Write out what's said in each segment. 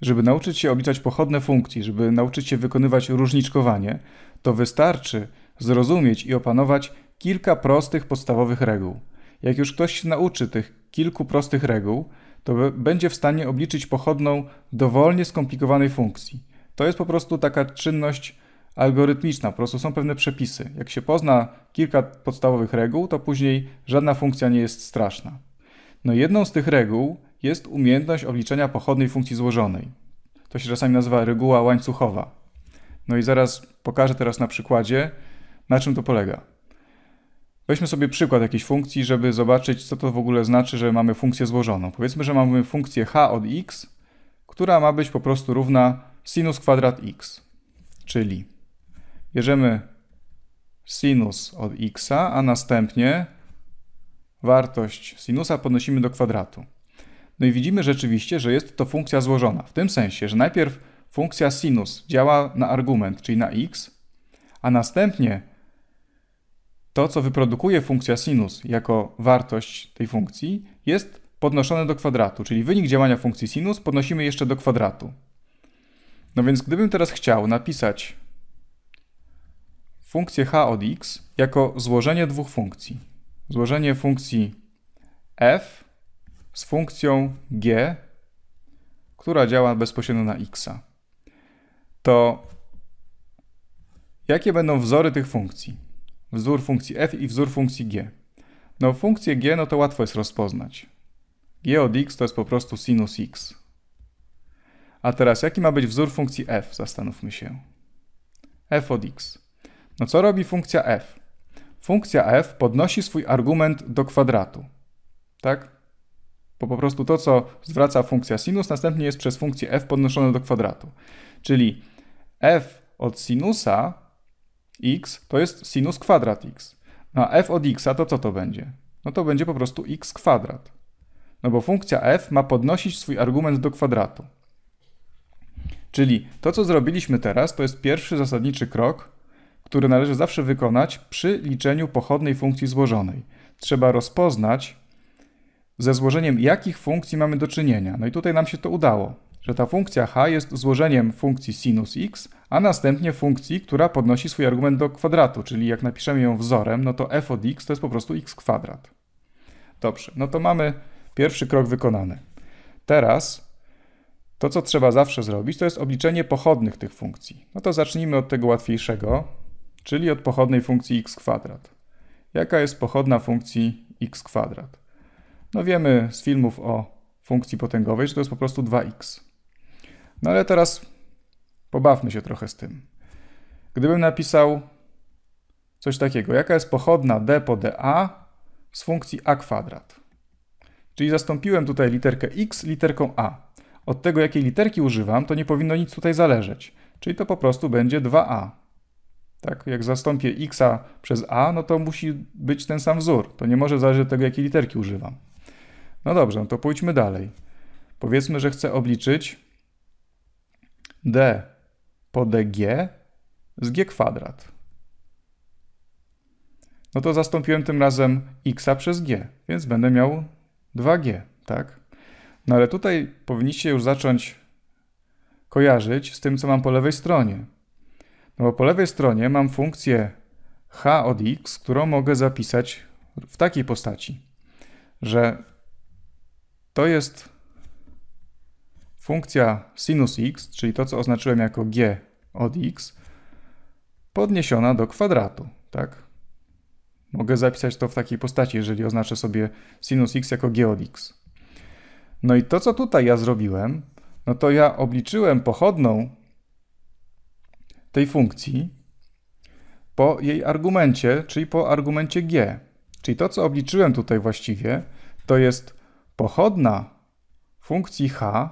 Żeby nauczyć się obliczać pochodne funkcji, żeby nauczyć się wykonywać różniczkowanie, to wystarczy zrozumieć i opanować kilka prostych podstawowych reguł. Jak już ktoś się nauczy tych kilku prostych reguł, to będzie w stanie obliczyć pochodną dowolnie skomplikowanej funkcji. To jest po prostu taka czynność algorytmiczna, po prostu są pewne przepisy. Jak się pozna kilka podstawowych reguł, to później żadna funkcja nie jest straszna. No jedną z tych reguł jest umiejętność obliczenia pochodnej funkcji złożonej. To się czasami nazywa reguła łańcuchowa. No i zaraz pokażę teraz na przykładzie, na czym to polega. Weźmy sobie przykład jakiejś funkcji, żeby zobaczyć, co to w ogóle znaczy, że mamy funkcję złożoną. Powiedzmy, że mamy funkcję h od x, która ma być po prostu równa sinus kwadrat x. Czyli bierzemy sinus od x, a następnie wartość sinusa podnosimy do kwadratu. No i widzimy rzeczywiście, że jest to funkcja złożona, w tym sensie, że najpierw funkcja sinus działa na argument, czyli na x, a następnie to, co wyprodukuje funkcja sinus jako wartość tej funkcji, jest podnoszone do kwadratu, czyli wynik działania funkcji sinus podnosimy jeszcze do kwadratu. No więc gdybym teraz chciał napisać funkcję h od x jako złożenie dwóch funkcji. Złożenie funkcji f z funkcją g, która działa bezpośrednio na x. To jakie będą wzory tych funkcji? Wzór funkcji f i wzór funkcji g. No funkcję g no to łatwo jest rozpoznać. g od x to jest po prostu sinus x. A teraz jaki ma być wzór funkcji f? Zastanówmy się. f od x. No co robi funkcja f? Funkcja f podnosi swój argument do kwadratu. Tak? bo po prostu to, co zwraca funkcja sinus, następnie jest przez funkcję f podnoszone do kwadratu. Czyli f od sinusa x to jest sinus kwadrat x. No a f od x to co to będzie? No to będzie po prostu x kwadrat. No bo funkcja f ma podnosić swój argument do kwadratu. Czyli to, co zrobiliśmy teraz, to jest pierwszy zasadniczy krok, który należy zawsze wykonać przy liczeniu pochodnej funkcji złożonej. Trzeba rozpoznać ze złożeniem jakich funkcji mamy do czynienia. No i tutaj nam się to udało, że ta funkcja h jest złożeniem funkcji sinus x, a następnie funkcji, która podnosi swój argument do kwadratu, czyli jak napiszemy ją wzorem, no to f od x to jest po prostu x kwadrat. Dobrze, no to mamy pierwszy krok wykonany. Teraz to, co trzeba zawsze zrobić, to jest obliczenie pochodnych tych funkcji. No to zacznijmy od tego łatwiejszego, czyli od pochodnej funkcji x kwadrat. Jaka jest pochodna funkcji x kwadrat? No wiemy z filmów o funkcji potęgowej, że to jest po prostu 2x. No ale teraz pobawmy się trochę z tym. Gdybym napisał coś takiego, jaka jest pochodna d po dA z funkcji a kwadrat. Czyli zastąpiłem tutaj literkę x literką a. Od tego, jakiej literki używam, to nie powinno nic tutaj zależeć. Czyli to po prostu będzie 2a. Tak, jak zastąpię x przez a, no to musi być ten sam wzór. To nie może zależeć od tego, jakiej literki używam. No dobrze, no to pójdźmy dalej. Powiedzmy, że chcę obliczyć d po dg z g kwadrat. No to zastąpiłem tym razem x przez g, więc będę miał 2g, tak? No ale tutaj powinniście już zacząć kojarzyć z tym, co mam po lewej stronie. No bo po lewej stronie mam funkcję h od x, którą mogę zapisać w takiej postaci, że to jest funkcja sinus x, czyli to, co oznaczyłem jako g od x, podniesiona do kwadratu, tak? Mogę zapisać to w takiej postaci, jeżeli oznaczę sobie sinus x jako g od x. No i to, co tutaj ja zrobiłem, no to ja obliczyłem pochodną tej funkcji po jej argumencie, czyli po argumencie g. Czyli to, co obliczyłem tutaj właściwie, to jest pochodna funkcji h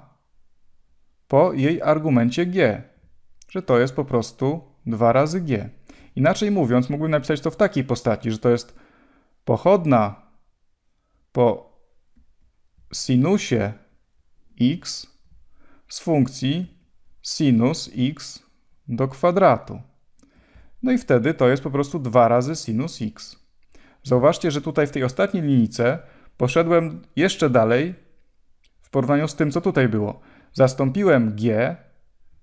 po jej argumencie g, że to jest po prostu 2 razy g. Inaczej mówiąc, mógłbym napisać to w takiej postaci, że to jest pochodna po sinusie x z funkcji sinus x do kwadratu. No i wtedy to jest po prostu 2 razy sinus x. Zauważcie, że tutaj w tej ostatniej linijce Poszedłem jeszcze dalej w porównaniu z tym, co tutaj było. Zastąpiłem g,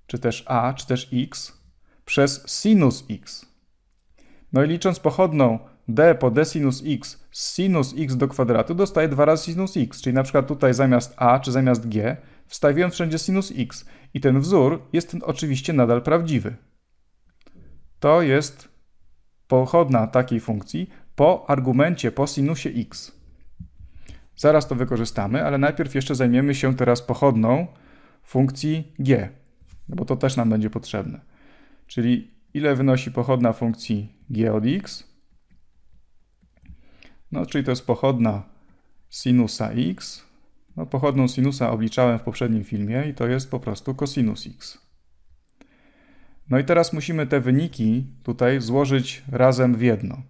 czy też a, czy też x przez sinus x. No i licząc pochodną d po d sinus x z sinus x do kwadratu dostaję dwa razy sinus x, czyli na przykład tutaj zamiast a czy zamiast g wstawiłem wszędzie sinus x i ten wzór jest oczywiście nadal prawdziwy. To jest pochodna takiej funkcji po argumencie po sinusie x. Zaraz to wykorzystamy, ale najpierw jeszcze zajmiemy się teraz pochodną funkcji g, no bo to też nam będzie potrzebne. Czyli ile wynosi pochodna funkcji g od x? No, czyli to jest pochodna sinusa x. No, pochodną sinusa obliczałem w poprzednim filmie i to jest po prostu cosinus x. No i teraz musimy te wyniki tutaj złożyć razem w jedno.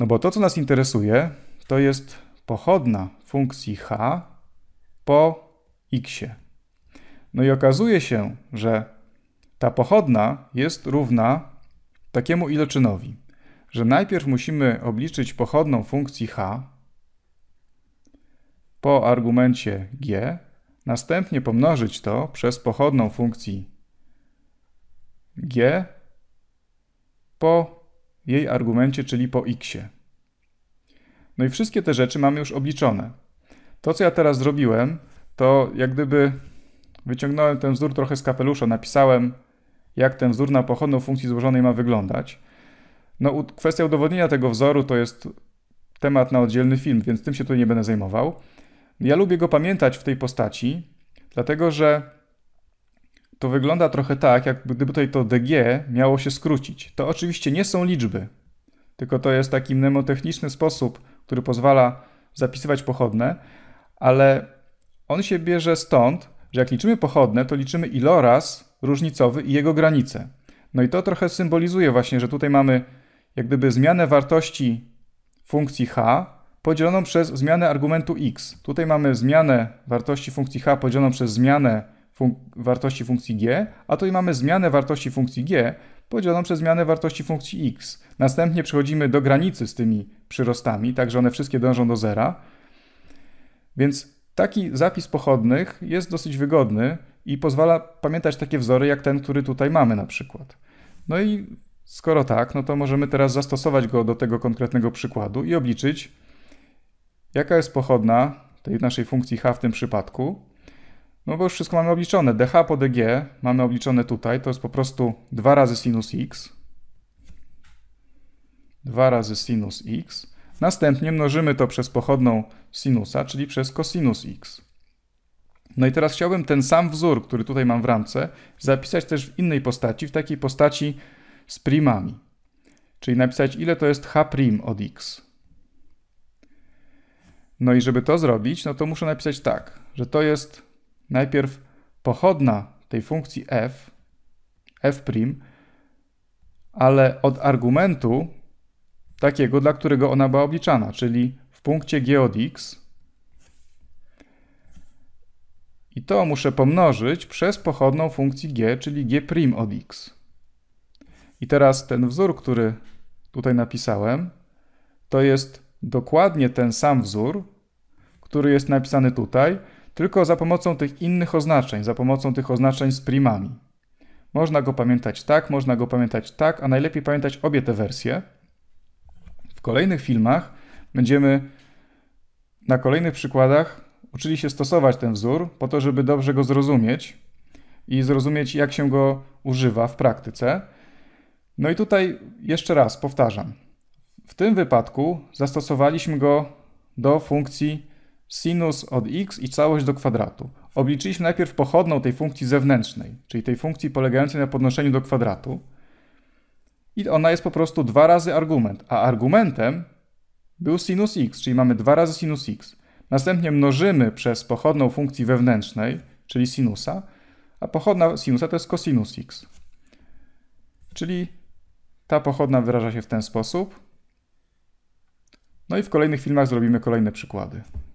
No bo to, co nas interesuje, to jest pochodna funkcji h po x. No i okazuje się, że ta pochodna jest równa takiemu iloczynowi, że najpierw musimy obliczyć pochodną funkcji h po argumencie g, następnie pomnożyć to przez pochodną funkcji g po jej argumencie, czyli po x. No i wszystkie te rzeczy mamy już obliczone. To, co ja teraz zrobiłem, to jak gdyby wyciągnąłem ten wzór trochę z kapelusza, napisałem, jak ten wzór na pochodną funkcji złożonej ma wyglądać. No, kwestia udowodnienia tego wzoru to jest temat na oddzielny film, więc tym się tutaj nie będę zajmował. Ja lubię go pamiętać w tej postaci, dlatego że to wygląda trochę tak, jak gdyby tutaj to DG miało się skrócić. To oczywiście nie są liczby, tylko to jest taki mnemotechniczny sposób który pozwala zapisywać pochodne, ale on się bierze stąd, że jak liczymy pochodne, to liczymy iloraz różnicowy i jego granice. No i to trochę symbolizuje właśnie, że tutaj mamy jak gdyby zmianę wartości funkcji h podzieloną przez zmianę argumentu x. Tutaj mamy zmianę wartości funkcji h podzieloną przez zmianę fun wartości funkcji g, a tutaj mamy zmianę wartości funkcji g podzieloną przez zmianę wartości funkcji x. Następnie przechodzimy do granicy z tymi przyrostami, tak że one wszystkie dążą do zera. Więc taki zapis pochodnych jest dosyć wygodny i pozwala pamiętać takie wzory jak ten, który tutaj mamy na przykład. No i skoro tak, no to możemy teraz zastosować go do tego konkretnego przykładu i obliczyć, jaka jest pochodna tej naszej funkcji h w tym przypadku no bo już wszystko mamy obliczone. dH po dg mamy obliczone tutaj. To jest po prostu 2 razy sinus x. 2 razy sinus x. Następnie mnożymy to przez pochodną sinusa, czyli przez kosinus x. No i teraz chciałbym ten sam wzór, który tutaj mam w ramce, zapisać też w innej postaci, w takiej postaci z primami. Czyli napisać, ile to jest h' od x. No i żeby to zrobić, no to muszę napisać tak, że to jest najpierw pochodna tej funkcji f, f', ale od argumentu takiego, dla którego ona była obliczana, czyli w punkcie g od x. I to muszę pomnożyć przez pochodną funkcji g, czyli g' od x. I teraz ten wzór, który tutaj napisałem, to jest dokładnie ten sam wzór, który jest napisany tutaj, tylko za pomocą tych innych oznaczeń, za pomocą tych oznaczeń z primami. Można go pamiętać tak, można go pamiętać tak, a najlepiej pamiętać obie te wersje. W kolejnych filmach będziemy na kolejnych przykładach uczyli się stosować ten wzór po to, żeby dobrze go zrozumieć i zrozumieć, jak się go używa w praktyce. No i tutaj jeszcze raz powtarzam. W tym wypadku zastosowaliśmy go do funkcji sinus od x i całość do kwadratu. Obliczyliśmy najpierw pochodną tej funkcji zewnętrznej, czyli tej funkcji polegającej na podnoszeniu do kwadratu. I ona jest po prostu dwa razy argument, a argumentem był sinus x, czyli mamy dwa razy sinus x. Następnie mnożymy przez pochodną funkcji wewnętrznej, czyli sinusa, a pochodna sinusa to jest cosinus x. Czyli ta pochodna wyraża się w ten sposób. No i w kolejnych filmach zrobimy kolejne przykłady.